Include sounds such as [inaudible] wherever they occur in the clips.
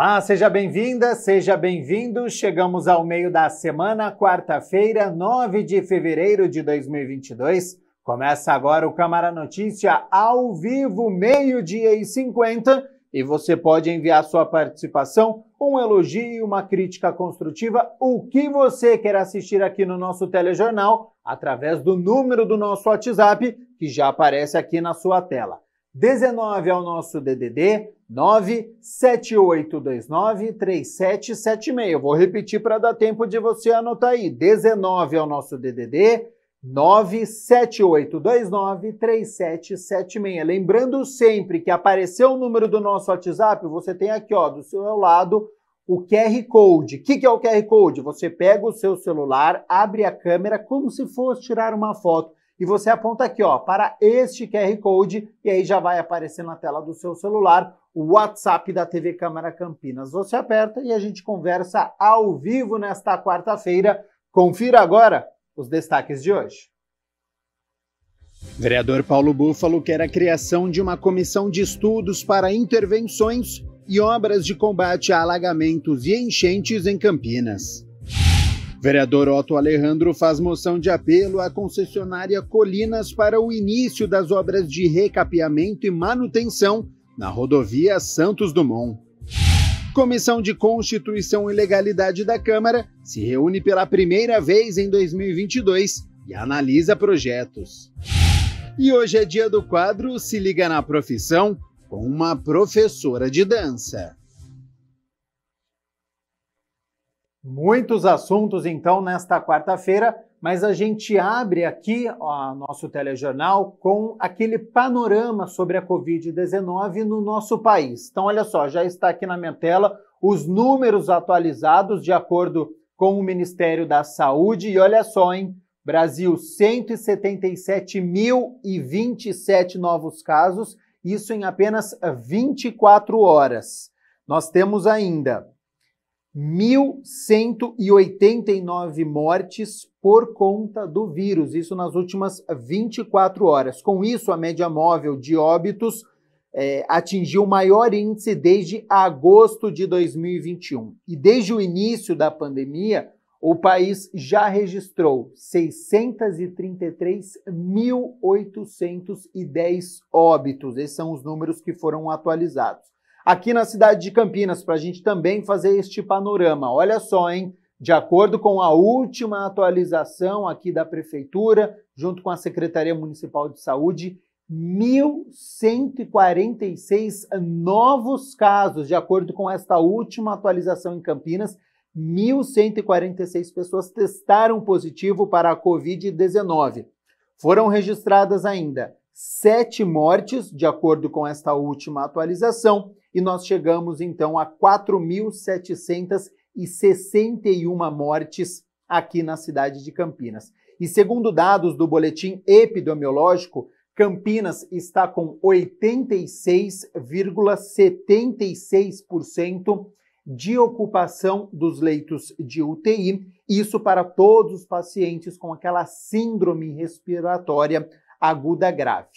Olá, seja bem-vinda, seja bem-vindo. Chegamos ao meio da semana, quarta-feira, 9 de fevereiro de 2022. Começa agora o Câmara Notícia ao vivo, meio-dia e 50. E você pode enviar sua participação, um elogio, uma crítica construtiva, o que você quer assistir aqui no nosso telejornal, através do número do nosso WhatsApp, que já aparece aqui na sua tela. 19 é o nosso DDD 978293776. Eu vou repetir para dar tempo de você anotar aí. 19 é o nosso DDD 978293776. Lembrando sempre que apareceu o número do nosso WhatsApp, você tem aqui, ó, do seu lado, o QR Code. O que, que é o QR Code? Você pega o seu celular, abre a câmera como se fosse tirar uma foto e você aponta aqui ó, para este QR Code e aí já vai aparecer na tela do seu celular o WhatsApp da TV Câmara Campinas. Você aperta e a gente conversa ao vivo nesta quarta-feira. Confira agora os destaques de hoje. Vereador Paulo Búfalo quer a criação de uma comissão de estudos para intervenções e obras de combate a alagamentos e enchentes em Campinas. Vereador Otto Alejandro faz moção de apelo à concessionária Colinas para o início das obras de recapeamento e manutenção na rodovia Santos Dumont. Comissão de Constituição e Legalidade da Câmara se reúne pela primeira vez em 2022 e analisa projetos. E hoje é dia do quadro Se Liga na Profissão com uma professora de dança. Muitos assuntos, então, nesta quarta-feira, mas a gente abre aqui o nosso telejornal com aquele panorama sobre a Covid-19 no nosso país. Então, olha só, já está aqui na minha tela os números atualizados de acordo com o Ministério da Saúde. E olha só, hein? Brasil, 177.027 novos casos, isso em apenas 24 horas. Nós temos ainda 1.189 mortes por conta do vírus, isso nas últimas 24 horas. Com isso, a média móvel de óbitos é, atingiu o maior índice desde agosto de 2021. E desde o início da pandemia, o país já registrou 633.810 óbitos. Esses são os números que foram atualizados aqui na cidade de Campinas para a gente também fazer este panorama. Olha só, hein? De acordo com a última atualização aqui da Prefeitura, junto com a Secretaria Municipal de Saúde, 1.146 novos casos, de acordo com esta última atualização em Campinas. 1.146 pessoas testaram positivo para a Covid-19. Foram registradas ainda sete mortes, de acordo com esta última atualização, e nós chegamos então a 4.761 mortes aqui na cidade de Campinas. E segundo dados do boletim epidemiológico, Campinas está com 86,76% de ocupação dos leitos de UTI, isso para todos os pacientes com aquela síndrome respiratória aguda grave.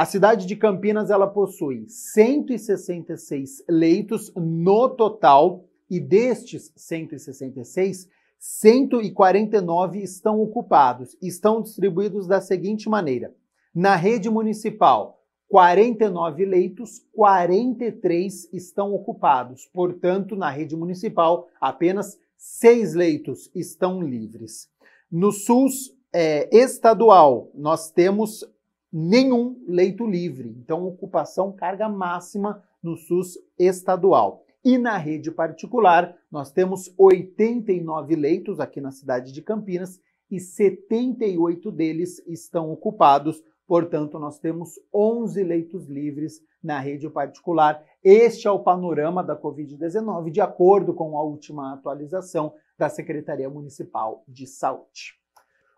A cidade de Campinas ela possui 166 leitos no total e destes 166, 149 estão ocupados. Estão distribuídos da seguinte maneira: na rede municipal, 49 leitos, 43 estão ocupados. Portanto, na rede municipal, apenas 6 leitos estão livres. No SUS é, estadual, nós temos nenhum leito livre. Então, ocupação carga máxima no SUS estadual. E na rede particular, nós temos 89 leitos aqui na cidade de Campinas e 78 deles estão ocupados. Portanto, nós temos 11 leitos livres na rede particular. Este é o panorama da Covid-19, de acordo com a última atualização da Secretaria Municipal de Saúde.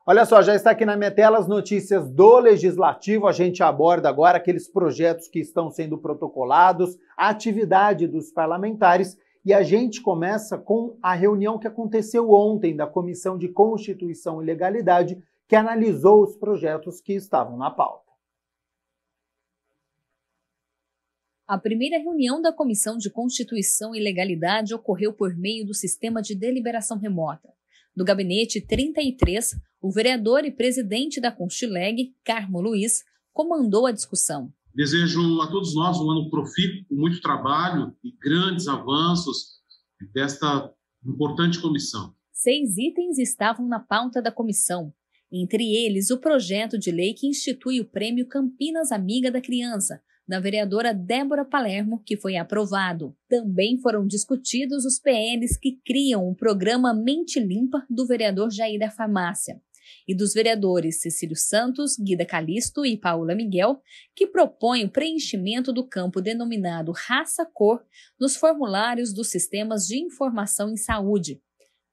Olha só, já está aqui na minha tela as notícias do Legislativo. A gente aborda agora aqueles projetos que estão sendo protocolados, a atividade dos parlamentares e a gente começa com a reunião que aconteceu ontem da Comissão de Constituição e Legalidade, que analisou os projetos que estavam na pauta. A primeira reunião da Comissão de Constituição e Legalidade ocorreu por meio do sistema de deliberação remota. No gabinete 33, o vereador e presidente da Constileg, Carmo Luiz, comandou a discussão. Desejo a todos nós um ano profícuo, com muito trabalho e grandes avanços desta importante comissão. Seis itens estavam na pauta da comissão, entre eles o projeto de lei que institui o Prêmio Campinas Amiga da Criança, da vereadora Débora Palermo, que foi aprovado. Também foram discutidos os PLs que criam o programa Mente Limpa do vereador Jair da Farmácia e dos vereadores Cecílio Santos, Guida Calisto e Paula Miguel, que propõem o preenchimento do campo denominado raça-cor nos formulários dos sistemas de informação em saúde.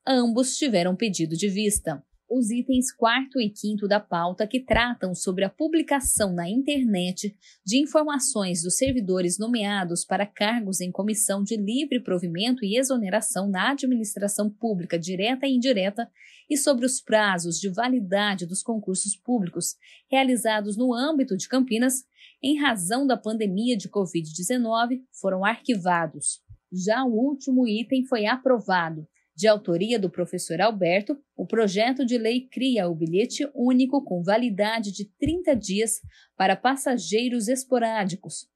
Ambos tiveram pedido de vista os itens 4 e 5 da pauta que tratam sobre a publicação na internet de informações dos servidores nomeados para cargos em comissão de livre provimento e exoneração na administração pública direta e indireta e sobre os prazos de validade dos concursos públicos realizados no âmbito de Campinas em razão da pandemia de Covid-19 foram arquivados. Já o último item foi aprovado de autoria do professor Alberto, o projeto de lei cria o bilhete único com validade de 30 dias para passageiros esporádicos.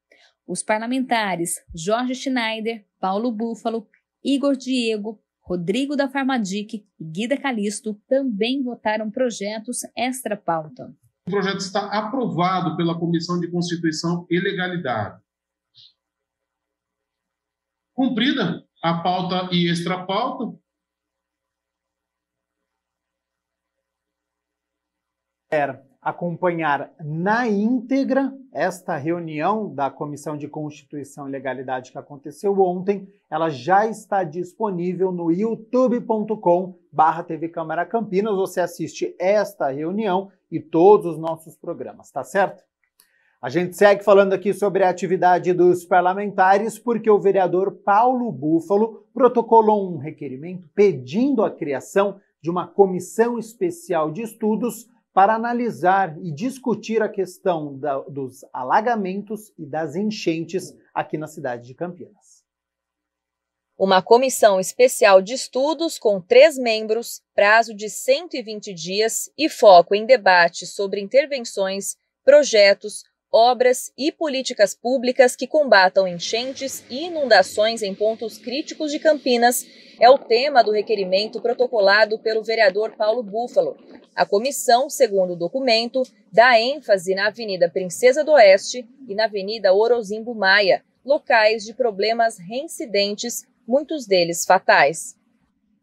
Os parlamentares Jorge Schneider, Paulo Búfalo, Igor Diego, Rodrigo da Farmadic e Guida Calisto também votaram projetos extra-pauta. O projeto está aprovado pela Comissão de Constituição e Legalidade. Cumprida a pauta e extra-pauta, quer acompanhar na íntegra esta reunião da Comissão de Constituição e Legalidade que aconteceu ontem, ela já está disponível no youtube.com barra TV Câmara Campinas. Você assiste esta reunião e todos os nossos programas, tá certo? A gente segue falando aqui sobre a atividade dos parlamentares, porque o vereador Paulo Búfalo protocolou um requerimento pedindo a criação de uma comissão especial de estudos para analisar e discutir a questão da, dos alagamentos e das enchentes aqui na cidade de Campinas. Uma comissão especial de estudos com três membros, prazo de 120 dias e foco em debate sobre intervenções, projetos, obras e políticas públicas que combatam enchentes e inundações em pontos críticos de Campinas é o tema do requerimento protocolado pelo vereador Paulo Búfalo, a comissão, segundo o documento, dá ênfase na Avenida Princesa do Oeste e na Avenida Orozimbo Maia, locais de problemas reincidentes, muitos deles fatais.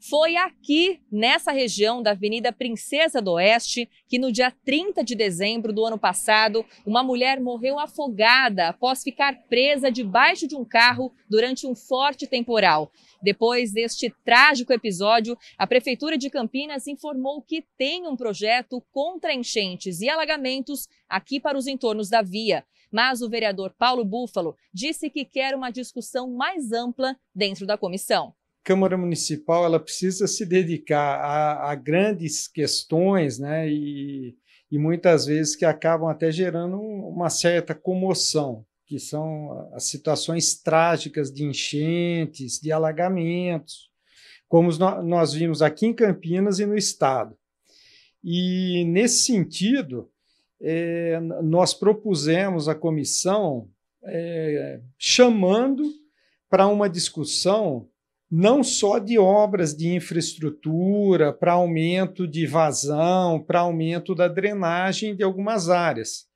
Foi aqui, nessa região da Avenida Princesa do Oeste, que no dia 30 de dezembro do ano passado, uma mulher morreu afogada após ficar presa debaixo de um carro durante um forte temporal. Depois deste trágico episódio, a Prefeitura de Campinas informou que tem um projeto contra enchentes e alagamentos aqui para os entornos da via. Mas o vereador Paulo Búfalo disse que quer uma discussão mais ampla dentro da comissão. Câmara Municipal ela precisa se dedicar a, a grandes questões, né? E, e muitas vezes que acabam até gerando uma certa comoção, que são as situações trágicas de enchentes, de alagamentos, como nós vimos aqui em Campinas e no estado. E nesse sentido, é, nós propusemos a comissão é, chamando para uma discussão não só de obras de infraestrutura, para aumento de vazão, para aumento da drenagem de algumas áreas,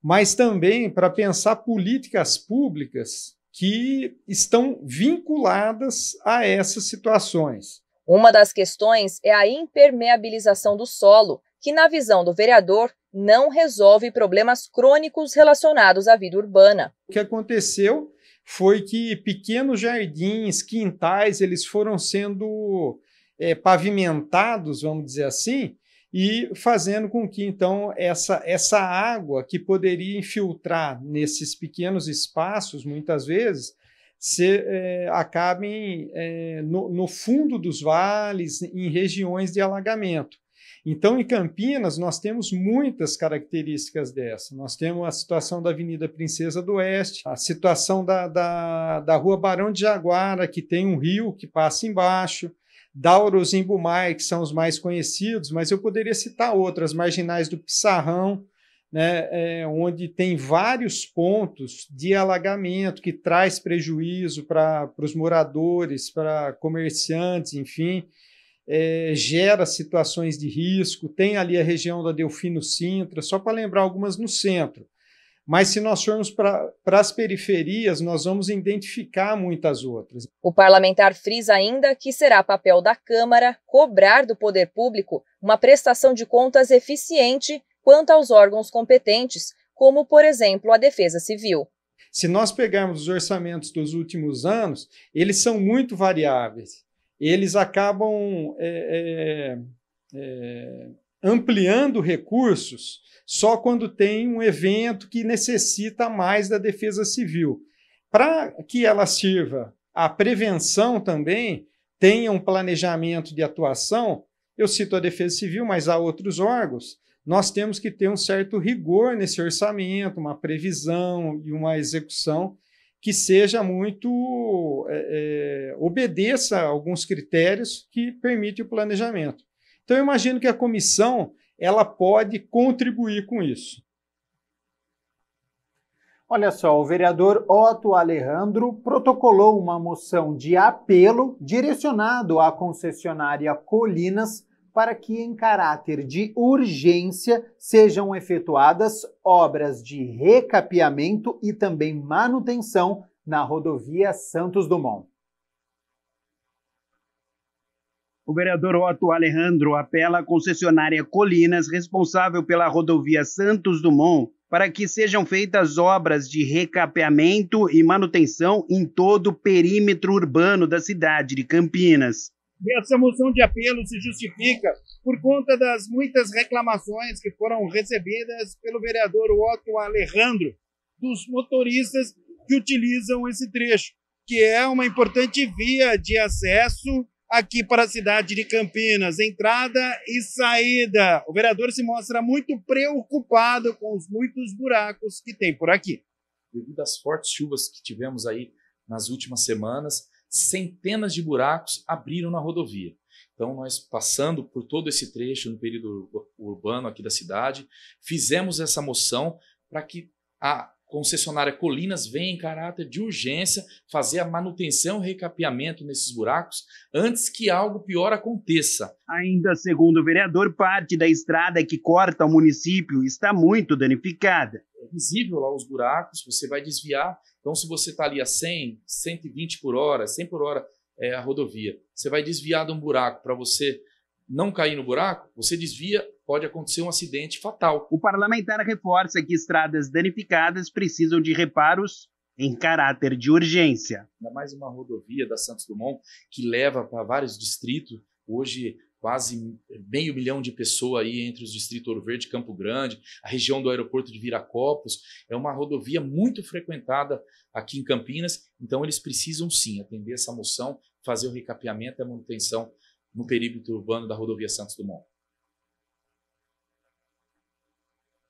mas também para pensar políticas públicas que estão vinculadas a essas situações. Uma das questões é a impermeabilização do solo, que, na visão do vereador, não resolve problemas crônicos relacionados à vida urbana. O que aconteceu foi que pequenos jardins, quintais, eles foram sendo é, pavimentados, vamos dizer assim, e fazendo com que então essa, essa água que poderia infiltrar nesses pequenos espaços, muitas vezes, se, é, acabem é, no, no fundo dos vales, em regiões de alagamento. Então, em Campinas, nós temos muitas características dessa. Nós temos a situação da Avenida Princesa do Oeste, a situação da, da, da Rua Barão de Jaguara, que tem um rio que passa embaixo, Dauros e Imbumai, que são os mais conhecidos, mas eu poderia citar outras, marginais do Pissarrão, né, é, onde tem vários pontos de alagamento que traz prejuízo para os moradores, para comerciantes, enfim é, gera situações de risco, tem ali a região da Delfino Sintra, só para lembrar algumas no centro. Mas se nós formos para as periferias, nós vamos identificar muitas outras. O parlamentar frisa ainda que será papel da Câmara cobrar do poder público uma prestação de contas eficiente quanto aos órgãos competentes, como, por exemplo, a Defesa Civil. Se nós pegarmos os orçamentos dos últimos anos, eles são muito variáveis eles acabam é, é, é, ampliando recursos só quando tem um evento que necessita mais da defesa civil. Para que ela sirva à prevenção também, tenha um planejamento de atuação, eu cito a Defesa Civil, mas há outros órgãos, nós temos que ter um certo rigor nesse orçamento, uma previsão e uma execução que seja muito é, é, obedeça a alguns critérios que permitem o planejamento. Então eu imagino que a comissão ela pode contribuir com isso. Olha só, o vereador Otto Alejandro protocolou uma moção de apelo direcionado à concessionária Colinas para que, em caráter de urgência, sejam efetuadas obras de recapeamento e também manutenção na rodovia Santos Dumont. O vereador Otto Alejandro apela à concessionária Colinas, responsável pela rodovia Santos Dumont, para que sejam feitas obras de recapeamento e manutenção em todo o perímetro urbano da cidade de Campinas essa moção de apelo se justifica por conta das muitas reclamações que foram recebidas pelo vereador Otto Alejandro dos motoristas que utilizam esse trecho, que é uma importante via de acesso aqui para a cidade de Campinas, entrada e saída. O vereador se mostra muito preocupado com os muitos buracos que tem por aqui. Devido às fortes chuvas que tivemos aí nas últimas semanas, centenas de buracos abriram na rodovia. Então, nós passando por todo esse trecho no período urbano aqui da cidade, fizemos essa moção para que a concessionária Colinas venha em caráter de urgência fazer a manutenção e recapeamento nesses buracos antes que algo pior aconteça. Ainda segundo o vereador, parte da estrada que corta o município está muito danificada. É visível lá os buracos, você vai desviar, então, se você está ali a 100, 120 por hora, 100 por hora é a rodovia, você vai desviar de um buraco para você não cair no buraco, você desvia, pode acontecer um acidente fatal. O parlamentar reforça que estradas danificadas precisam de reparos em caráter de urgência. Ainda mais uma rodovia da Santos Dumont que leva para vários distritos. Hoje quase meio milhão de pessoas aí entre os distritos Ouro Verde e Campo Grande, a região do aeroporto de Viracopos, é uma rodovia muito frequentada aqui em Campinas, então eles precisam sim atender essa moção, fazer o recapeamento e a manutenção no perímetro urbano da rodovia Santos Dumont.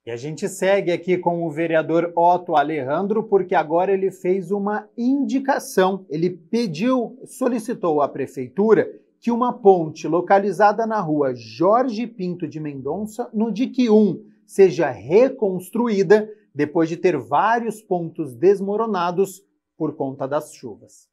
E a gente segue aqui com o vereador Otto Alejandro, porque agora ele fez uma indicação. Ele pediu, solicitou à prefeitura que uma ponte localizada na rua Jorge Pinto de Mendonça, no DIC 1, seja reconstruída depois de ter vários pontos desmoronados por conta das chuvas.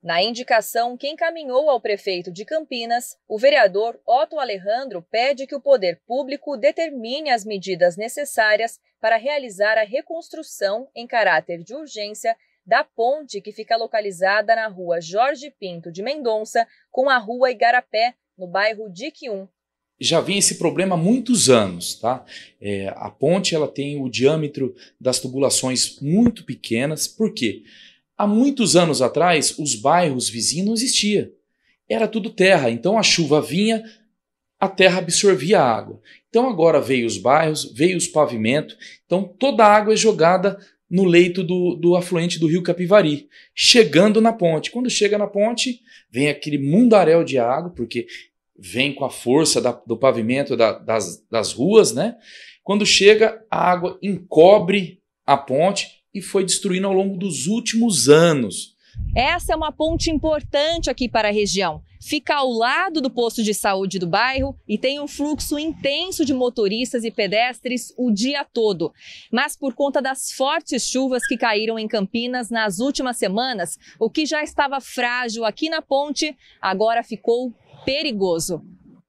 Na indicação que encaminhou ao prefeito de Campinas, o vereador Otto Alejandro pede que o poder público determine as medidas necessárias para realizar a reconstrução em caráter de urgência da ponte que fica localizada na rua Jorge Pinto de Mendonça com a rua Igarapé, no bairro Dique Diquium. Já vinha esse problema há muitos anos, tá? É, a ponte ela tem o diâmetro das tubulações muito pequenas, por quê? Há muitos anos atrás, os bairros vizinhos não existiam. Era tudo terra, então a chuva vinha, a terra absorvia a água. Então agora veio os bairros, veio os pavimentos, então toda a água é jogada no leito do, do afluente do rio Capivari, chegando na ponte. Quando chega na ponte, vem aquele mundaréu de água, porque vem com a força da, do pavimento da, das, das ruas, né? Quando chega, a água encobre a ponte e foi destruindo ao longo dos últimos anos. Essa é uma ponte importante aqui para a região fica ao lado do posto de saúde do bairro e tem um fluxo intenso de motoristas e pedestres o dia todo. Mas por conta das fortes chuvas que caíram em Campinas nas últimas semanas, o que já estava frágil aqui na ponte agora ficou perigoso.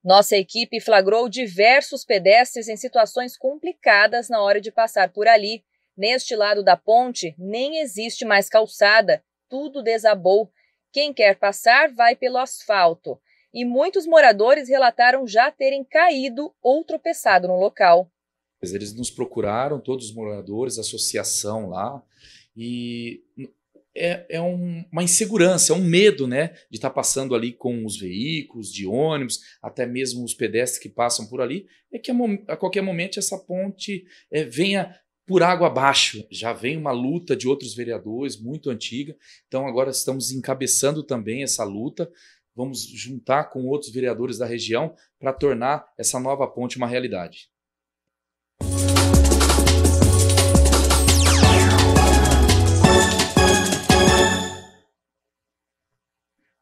Nossa equipe flagrou diversos pedestres em situações complicadas na hora de passar por ali. Neste lado da ponte, nem existe mais calçada, tudo desabou quem quer passar vai pelo asfalto, e muitos moradores relataram já terem caído ou tropeçado no local. Eles nos procuraram, todos os moradores, associação lá, e é, é um, uma insegurança, é um medo, né? De estar tá passando ali com os veículos, de ônibus, até mesmo os pedestres que passam por ali. É que a, a qualquer momento essa ponte é, venha por água abaixo. Já vem uma luta de outros vereadores muito antiga, então agora estamos encabeçando também essa luta. Vamos juntar com outros vereadores da região para tornar essa nova ponte uma realidade.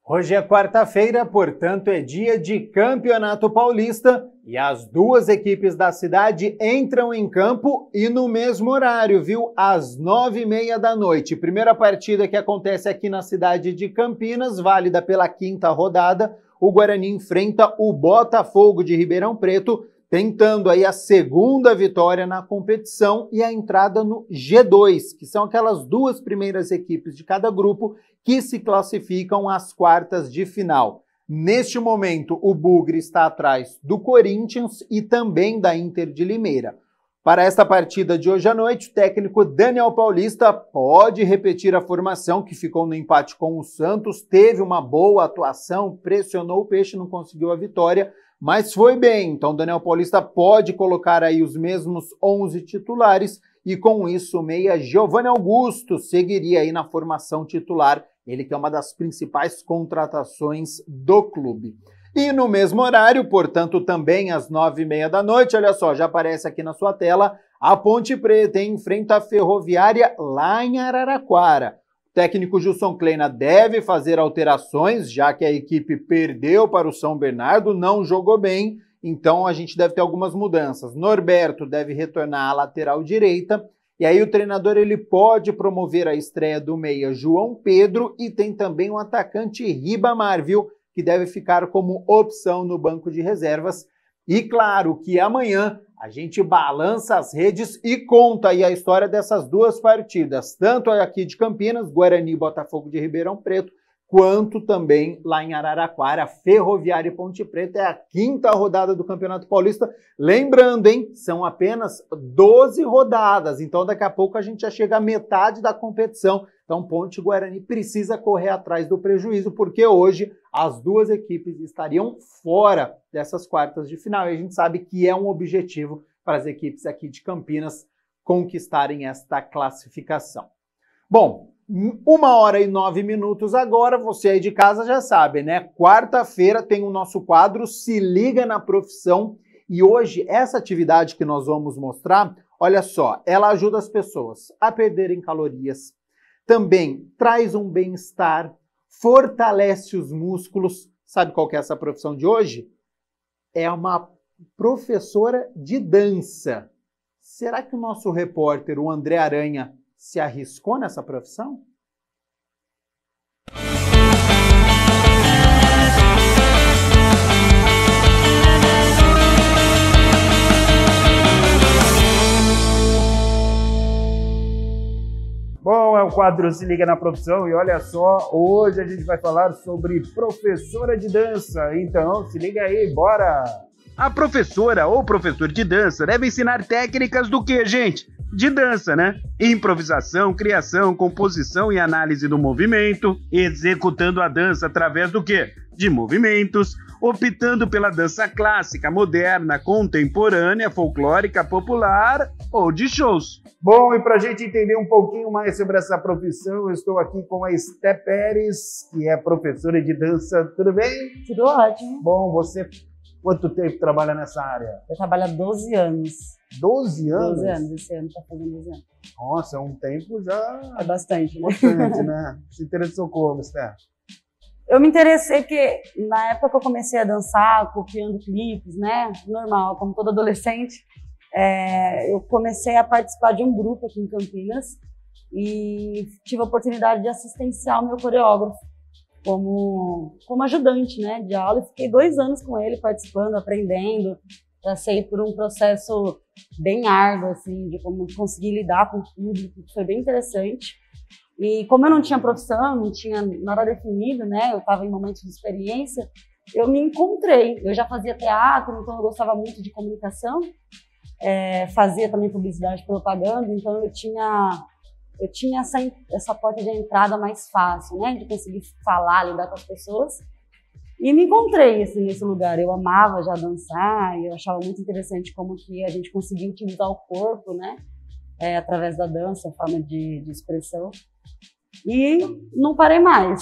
Hoje é quarta-feira, portanto é dia de Campeonato Paulista e as duas equipes da cidade entram em campo e no mesmo horário, viu? Às nove e meia da noite. Primeira partida que acontece aqui na cidade de Campinas, válida pela quinta rodada. O Guarani enfrenta o Botafogo de Ribeirão Preto, tentando aí a segunda vitória na competição e a entrada no G2, que são aquelas duas primeiras equipes de cada grupo que se classificam às quartas de final. Neste momento, o Bugre está atrás do Corinthians e também da Inter de Limeira. Para esta partida de hoje à noite, o técnico Daniel Paulista pode repetir a formação que ficou no empate com o Santos, teve uma boa atuação, pressionou o Peixe, não conseguiu a vitória, mas foi bem. Então, Daniel Paulista pode colocar aí os mesmos 11 titulares e com isso, meia Giovanni Augusto seguiria aí na formação titular ele que é uma das principais contratações do clube. E no mesmo horário, portanto, também às nove e meia da noite, olha só, já aparece aqui na sua tela, a Ponte Preta enfrenta a Ferroviária lá em Araraquara. O técnico Gilson Kleina deve fazer alterações, já que a equipe perdeu para o São Bernardo, não jogou bem, então a gente deve ter algumas mudanças. Norberto deve retornar à lateral direita e aí o treinador ele pode promover a estreia do meia João Pedro e tem também o atacante Ribamar, viu? Que deve ficar como opção no banco de reservas. E claro que amanhã a gente balança as redes e conta aí a história dessas duas partidas, tanto aqui de Campinas, Guarani e Botafogo de Ribeirão Preto, quanto também lá em Araraquara, Ferroviária e Ponte Preta. É a quinta rodada do Campeonato Paulista. Lembrando, hein? São apenas 12 rodadas, então daqui a pouco a gente já chega à metade da competição. Então, Ponte Guarani precisa correr atrás do prejuízo, porque hoje as duas equipes estariam fora dessas quartas de final. E a gente sabe que é um objetivo para as equipes aqui de Campinas conquistarem esta classificação. Bom, uma hora e nove minutos agora, você aí de casa já sabe, né? Quarta-feira tem o nosso quadro Se Liga na Profissão e hoje essa atividade que nós vamos mostrar, olha só, ela ajuda as pessoas a perderem calorias, também traz um bem-estar, fortalece os músculos. Sabe qual que é essa profissão de hoje? É uma professora de dança. Será que o nosso repórter, o André Aranha, se arriscou nessa profissão? Bom, é o quadro Se Liga na Profissão e olha só, hoje a gente vai falar sobre professora de dança. Então, se liga aí, bora! A professora ou professor de dança deve ensinar técnicas do que, gente? De dança, né? Improvisação, criação, composição e análise do movimento, executando a dança através do que? De movimentos, optando pela dança clássica, moderna, contemporânea, folclórica, popular ou de shows. Bom, e para a gente entender um pouquinho mais sobre essa profissão, eu estou aqui com a Esté Pérez, que é professora de dança. Tudo bem? Tudo ótimo. Bom, você Quanto tempo trabalha nessa área? Eu trabalho há 12 anos. 12 anos? 12 anos, esse ano está fazendo 12 anos. Nossa, é um tempo já. É bastante. Bastante, né? né? [laughs] Se interessou como, Esther? Eu me interessei porque na época que eu comecei a dançar, copiando clipes, né? Normal, como todo adolescente, é, eu comecei a participar de um grupo aqui em Campinas e tive a oportunidade de assistenciar o meu coreógrafo como, como ajudante né, de aula e fiquei dois anos com ele participando, aprendendo. Passei por um processo bem árduo, assim, de como conseguir lidar com o público, que foi bem interessante. E como eu não tinha profissão, não tinha nada definido, né, eu estava em momentos de experiência, eu me encontrei. Eu já fazia teatro, então eu gostava muito de comunicação, é, fazia também publicidade e propaganda, então eu tinha eu tinha essa, essa porta de entrada mais fácil, né? De conseguir falar, lidar com as pessoas. E me encontrei assim, nesse lugar. Eu amava já dançar, eu achava muito interessante como que a gente conseguia utilizar o corpo, né? É, através da dança, forma de, de expressão. E não parei mais.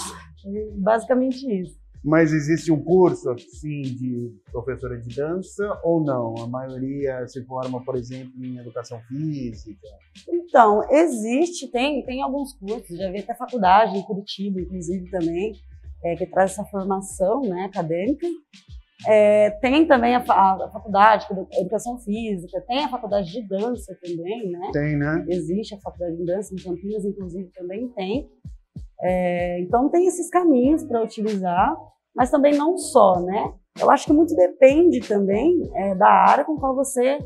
Basicamente isso. Mas existe um curso, assim, de professora de dança ou não? A maioria se forma, por exemplo, em educação física? Então, existe, tem, tem alguns cursos, já vi até faculdade em Curitiba, inclusive, também, é, que traz essa formação né, acadêmica. É, tem também a, a, a, faculdade de educação física, tem a faculdade de dança também, né? Tem, né? Existe a faculdade de dança em Campinas, inclusive, também tem. É, então tem esses caminhos para utilizar, mas também não só, né? Eu acho que muito depende também é, da área com qual você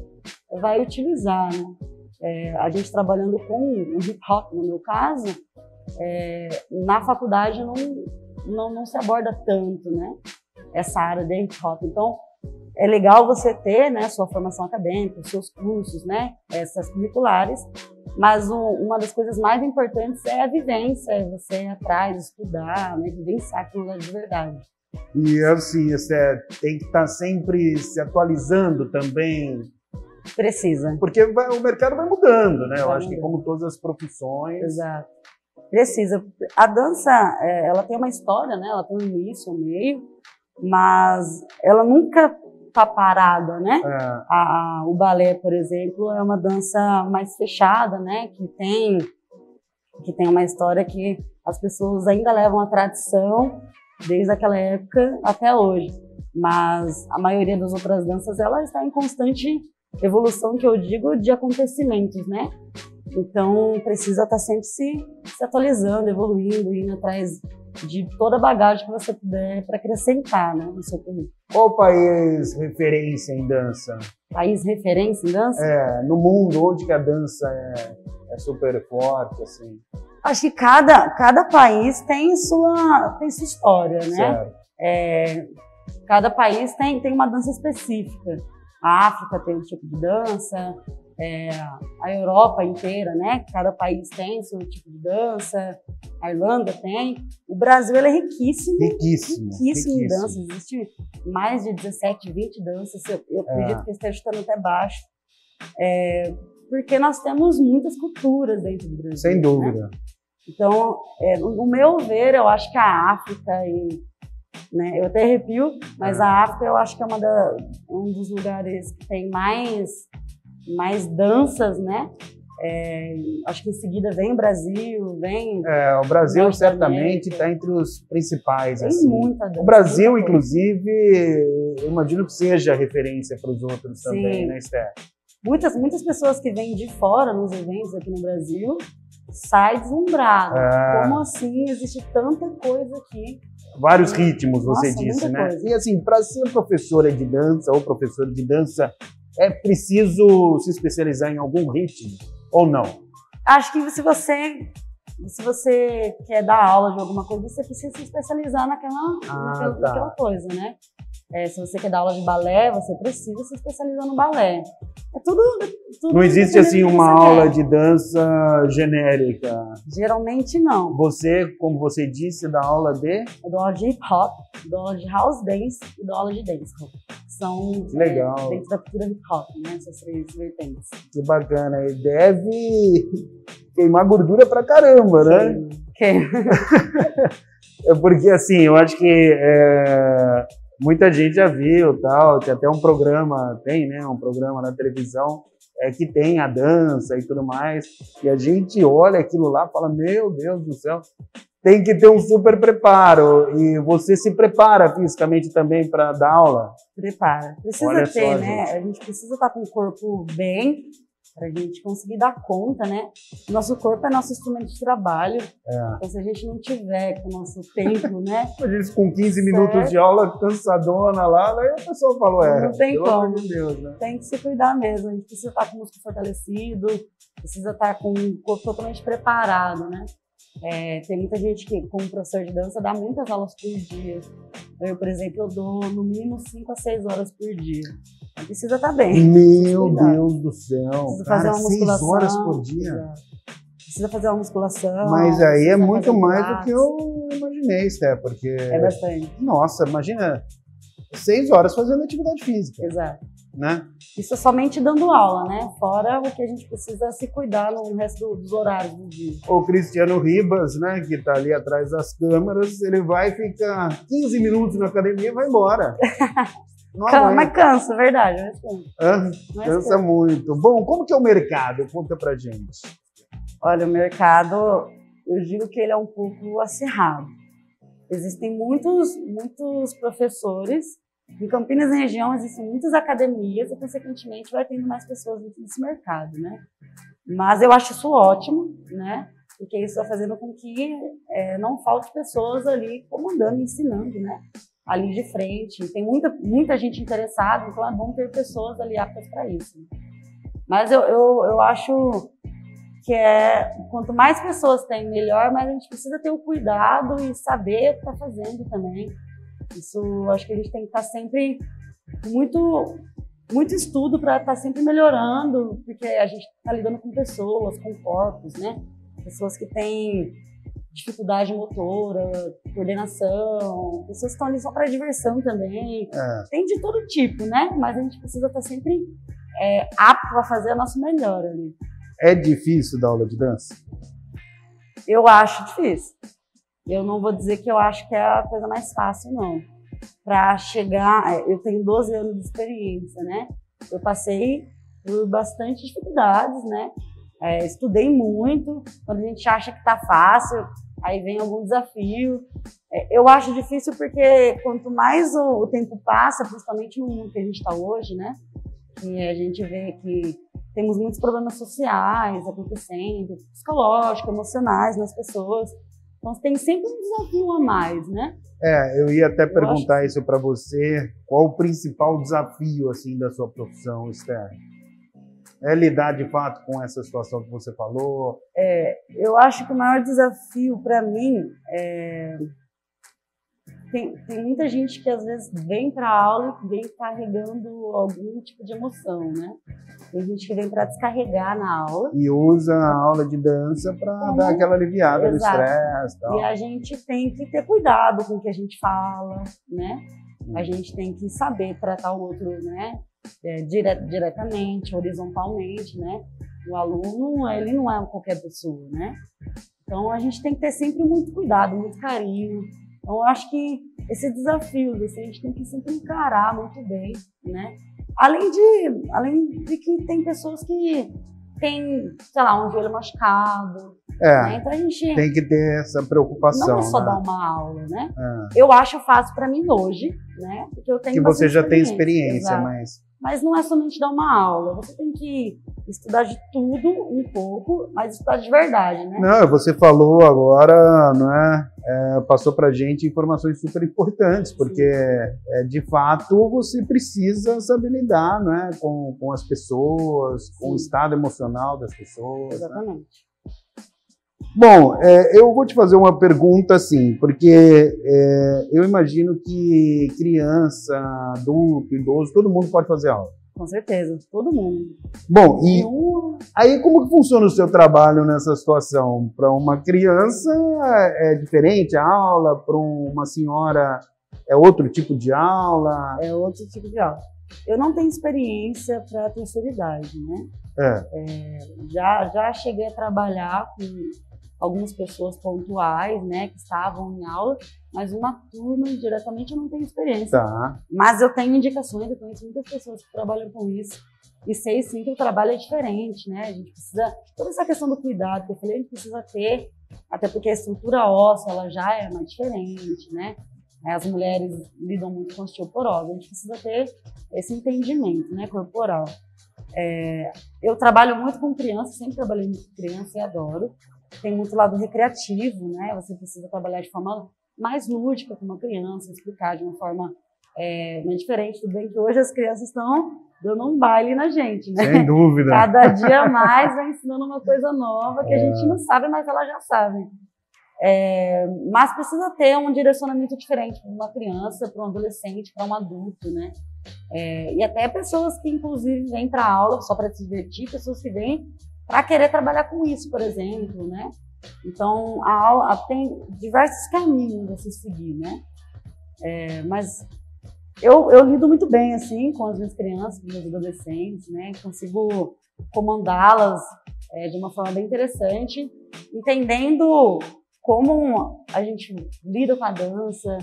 vai utilizar, né? É, a gente trabalhando com o hip hop, no meu caso, é, na faculdade não, não, não se aborda tanto, né? Essa área de hip hop. Então, é legal você ter né, sua formação acadêmica, os seus cursos, né, essas curriculares, mas uma das coisas mais importantes é a vivência, é você ir atrás, estudar, né, vivenciar aquilo de verdade. E assim, você tem que estar tá sempre se atualizando também. Precisa. Porque vai, o mercado vai mudando, né? Vai Eu acho que como todas as profissões. Exato. Precisa. A dança, é, ela tem uma história, né? Ela tem um início, um meio, mas ela nunca tá parada, né? É. A, a, o balé, por exemplo, é uma dança mais fechada, né? Que tem que tem uma história que as pessoas ainda levam a tradição desde aquela época até hoje. Mas a maioria das outras danças ela está em constante evolução, que eu digo, de acontecimentos, né? Então precisa estar tá sempre se, se atualizando, evoluindo, indo atrás de toda a bagagem que você puder para acrescentar né, no seu currículo. Qual país referência em dança? País referência em dança? É, no mundo, onde que a dança é, é super forte, assim. Acho que cada, cada país tem sua, tem sua história, né? Certo. É, cada país tem, tem uma dança específica. A África tem um tipo de dança, é, a Europa inteira, né? Cada país tem seu tipo de dança, a Irlanda tem. O Brasil é riquíssimo, riquíssimo, riquíssimo, em danças. Existem mais de 17, 20 danças. Eu, eu é. acredito que esteja chutando até baixo. É, porque nós temos muitas culturas dentro do Brasil. Sem né? dúvida. Né? Então, é, no meu ver, eu acho que a África e né, eu até arrepio, mas é. a África eu acho que é uma da, um dos lugares que tem mais mais danças, né? É, acho que em seguida vem o Brasil, vem. É, o Brasil certamente está entre os principais. Tem assim. muita dança, O Brasil, muita inclusive, eu imagino que seja referência para os outros Sim. também, né, Esther? Muitas, muitas pessoas que vêm de fora nos eventos aqui no Brasil saem deslumbradas. É. Como assim? Existe tanta coisa aqui. Vários ritmos, você Nossa, disse, né? Coisa. E assim, para ser professora de dança ou professor de dança, é preciso se especializar em algum ritmo ou não? Acho que se você se você quer dar aula de alguma coisa, você precisa se especializar naquela, ah, naquela, tá. naquela coisa, né? É, se você quer dar aula de balé, você precisa se especializar no balé. É tudo. tudo não existe assim uma aula quer. de dança genérica. Geralmente não. Você, como você disse, dá aula de? Eu dou aula de hip hop, dou aula de house dance e dou aula de dance São Legal. É, dentro da cultura hip hop, né? Essas três vertentes. Que bacana. E deve queimar gordura pra caramba, né? Sim. [laughs] é porque assim, eu acho que. É muita gente já viu tal, tem até um programa, tem, né, um programa na televisão é, que tem a dança e tudo mais, e a gente olha aquilo lá e fala, meu Deus do céu, tem que ter um super preparo, e você se prepara fisicamente também para dar aula? Prepara, precisa olha ter, só, né, gente. a gente precisa estar tá com o corpo bem, para a gente conseguir dar conta, né? Nosso corpo é nosso instrumento de trabalho. É. Então, se a gente não tiver com o nosso tempo, né? [laughs] A gente com 15 minutos de aula cansadona lá, aí a pessoa falou: é, não tem como. De Deus, né? Tem que se cuidar mesmo. A gente precisa estar com o músculo fortalecido, precisa estar com o corpo totalmente preparado, né? É, tem muita gente que, como professor de dança, dá muitas aulas por dia. Eu, por exemplo, eu dou no mínimo 5 a 6 horas por dia. precisa estar tá bem. Meu Deus do céu. Precisa cara, fazer uma musculação. 6 horas por dia? Precisa, precisa fazer uma musculação. Mas aí é muito mais do que eu imaginei, Sté, porque. É bastante. Nossa, imagina seis horas fazendo atividade física. Exato né? Isso é somente dando aula, né? Fora o que a gente precisa se cuidar no resto dos horários do dia. O Cristiano Ribas, né, que está ali atrás das câmeras, ele vai ficar 15 minutos na academia e vai embora. [laughs] Não mas cansa, verdade. Ah, cansa muito. Bom, como que é o mercado? Conta pra gente. Olha, o mercado, eu digo que ele é um pouco acirrado. Existem muitos, muitos professores em Campinas, na região, existem muitas academias e, consequentemente, vai tendo mais pessoas nesse mercado, né? Mas eu acho isso ótimo, né? Porque isso está fazendo com que é, não falte pessoas ali comandando, ensinando, né? Ali de frente. Tem muita, muita gente interessada, então é ah, bom ter pessoas ali aptas para isso. Mas eu, eu, eu acho que é quanto mais pessoas tem, melhor, mas a gente precisa ter o cuidado e saber o que está fazendo também isso acho que a gente tem que estar tá sempre muito muito estudo para estar tá sempre melhorando, porque a gente está lidando com pessoas, com corpos, né? Pessoas que têm dificuldade motora, coordenação, pessoas que estão ali só para diversão também. É. Tem de todo tipo, né? Mas a gente precisa estar tá sempre é, apto a fazer o nosso melhor ali. Né? É difícil dar aula de dança? Eu acho difícil. Eu não vou dizer que eu acho que é a coisa mais fácil, não. Para chegar, é, eu tenho 12 anos de experiência, né? Eu passei por bastante dificuldades, né? É, estudei muito. Quando a gente acha que tá fácil, aí vem algum desafio. É, eu acho difícil porque quanto mais o, o tempo passa, principalmente no mundo que a gente está hoje, né? E a gente vê que temos muitos problemas sociais acontecendo, psicológicos, emocionais nas pessoas. Então tem sempre um desafio a mais, né? É, eu ia até perguntar acho... isso para você. Qual o principal desafio assim da sua profissão, Esther? É lidar de fato com essa situação que você falou? É, eu acho que o maior desafio para mim é tem, tem muita gente que às vezes vem para a aula e vem carregando algum tipo de emoção, né? Tem gente que vem para descarregar na aula. E usa a aula de dança para uhum. dar aquela aliviada do estresse. E a gente tem que ter cuidado com o que a gente fala, né? A uhum. gente tem que saber tratar o outro, né? É, dire diretamente, horizontalmente, né? O aluno, ele não é qualquer pessoa, né? Então, a gente tem que ter sempre muito cuidado, muito carinho, então, eu acho que esse desafio desse assim, a gente tem que sempre encarar muito bem, né? Além de, além de que tem pessoas que têm, sei lá, um joelho machucado. É, né? Então a gente tem que ter essa preocupação. Não é só né? dar uma aula, né? É. Eu acho fácil para mim hoje, né? Porque eu tenho que você já tem experiência, exato. mas mas não é somente dar uma aula, você tem que estudar de tudo um pouco, mas estudar de verdade, né? Não, você falou agora, não É, é passou para gente informações super importantes, porque é, de fato você precisa saber lidar, é? Com, com as pessoas, Sim. com o estado emocional das pessoas. Né? Exatamente. Né? Bom, é, eu vou te fazer uma pergunta assim, porque é, eu imagino que criança, adulto, idoso, todo mundo pode fazer aula. Com certeza, todo mundo. Bom, e aí como que funciona o seu trabalho nessa situação? Para uma criança é, é diferente a aula, para uma senhora é outro tipo de aula? É outro tipo de aula. Eu não tenho experiência para a terceira idade, né? É. É, já, já cheguei a trabalhar com algumas pessoas pontuais, né, que estavam em aula, mas uma turma diretamente eu não tenho experiência. Tá. Mas eu tenho indicações, eu conheço muitas pessoas que trabalham com isso. E sei sim que o trabalho é diferente, né? A gente precisa. Toda essa questão do cuidado que eu falei, a gente precisa ter, até porque a estrutura óssea ela já é mais diferente, né, né? As mulheres lidam muito com osteoporose, a gente precisa ter esse entendimento né, corporal. É, eu trabalho muito com criança, sempre trabalhei muito com criança e adoro tem muito lado recreativo, né? Você precisa trabalhar de forma mais lúdica com uma criança, explicar de uma forma é, né, diferente. Tudo bem que hoje as crianças estão dando um baile na gente, né? Sem dúvida. Cada dia mais vai ensinando uma coisa nova que é. a gente não sabe, mas elas já sabem. É, mas precisa ter um direcionamento diferente para uma criança, para um adolescente, para um adulto, né? É, e até pessoas que, inclusive, vêm para aula só para se divertir, pessoas que vêm para querer trabalhar com isso, por exemplo, né? Então, a aula tem diversos caminhos a se seguir, né? É, mas eu, eu, lido muito bem, assim, com as minhas crianças, com os meus adolescentes, né? Consigo comandá-las é, de uma forma bem interessante, entendendo como a gente lida com a dança,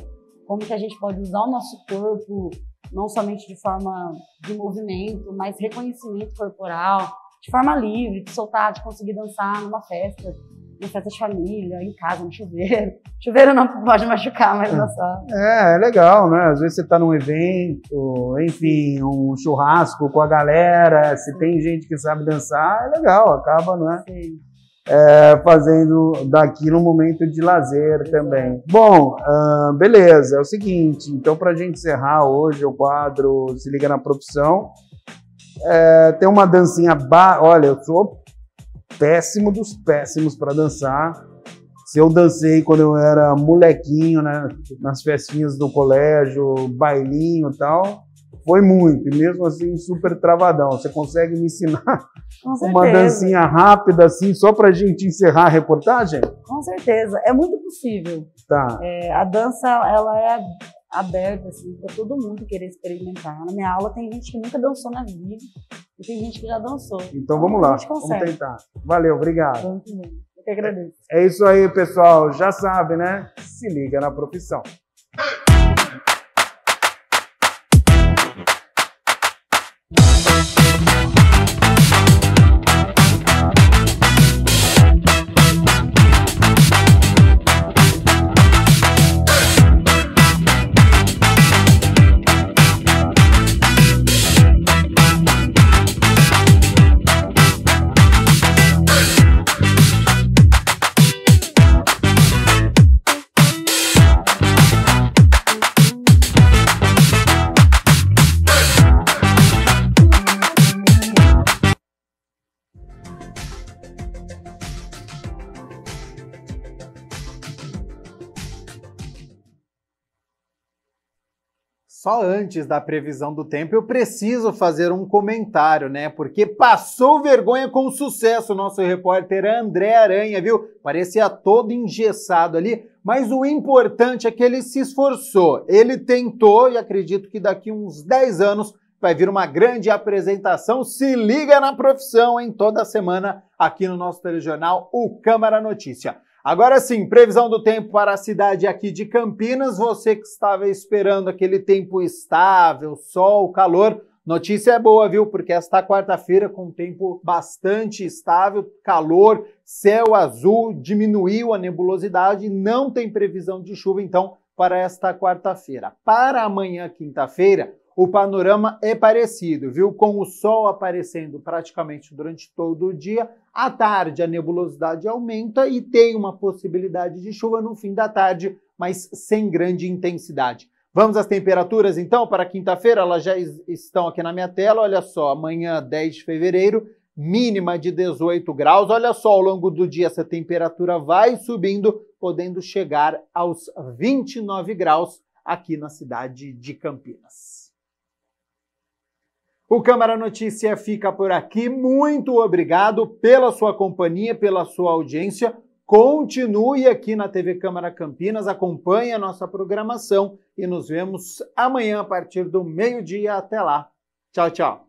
como que a gente pode usar o nosso corpo, não somente de forma de movimento, mas reconhecimento corporal, de forma livre, de soltar, de conseguir dançar numa festa, numa festa de família, em casa, no chuveiro. [laughs] Chuveiro não pode machucar, mas dançar. É, é, é legal, né? Às vezes você está num evento, enfim, um churrasco com a galera, se Sim. tem gente que sabe dançar, é legal, acaba, né? Sim. É, fazendo daquilo um momento de lazer Exato. também. Bom, uh, beleza, é o seguinte, então para a gente encerrar hoje o quadro Se Liga na Profissão, é, tem uma dancinha. Ba... Olha, eu sou péssimo dos péssimos para dançar. Se eu dancei quando eu era molequinho, né, nas festinhas do colégio, bailinho e tal, foi muito. E mesmo assim, super travadão. Você consegue me ensinar [laughs] uma dancinha rápida assim, só para a gente encerrar a reportagem? Com certeza. É muito possível. Tá. É, a dança, ela é Aberto assim, para todo mundo querer experimentar. Na minha aula tem gente que nunca dançou na vida e tem gente que já dançou. Então vamos então, lá, vamos tentar. Valeu, obrigado. Muito eu que agradeço. É isso aí, pessoal. Já sabe, né? Se liga na profissão. Só antes da previsão do tempo, eu preciso fazer um comentário, né? Porque passou vergonha com sucesso o nosso repórter André Aranha, viu? Parecia todo engessado ali, mas o importante é que ele se esforçou, ele tentou e acredito que daqui uns 10 anos vai vir uma grande apresentação. Se liga na profissão, em Toda semana aqui no nosso telejornal, o Câmara Notícia. Agora sim, previsão do tempo para a cidade aqui de Campinas. Você que estava esperando aquele tempo estável, sol, calor, Notícia é boa, viu? Porque esta quarta-feira, com tempo bastante estável, calor, céu azul, diminuiu a nebulosidade, não tem previsão de chuva, então, para esta quarta-feira. Para amanhã, quinta-feira, o panorama é parecido, viu? Com o sol aparecendo praticamente durante todo o dia, à tarde a nebulosidade aumenta e tem uma possibilidade de chuva no fim da tarde, mas sem grande intensidade. Vamos às temperaturas então para quinta-feira, elas já estão aqui na minha tela. Olha só, amanhã 10 de fevereiro, mínima de 18 graus. Olha só, ao longo do dia essa temperatura vai subindo, podendo chegar aos 29 graus aqui na cidade de Campinas. O Câmara Notícia fica por aqui. Muito obrigado pela sua companhia, pela sua audiência. Continue aqui na TV Câmara Campinas, acompanhe a nossa programação e nos vemos amanhã a partir do meio-dia. Até lá. Tchau, tchau.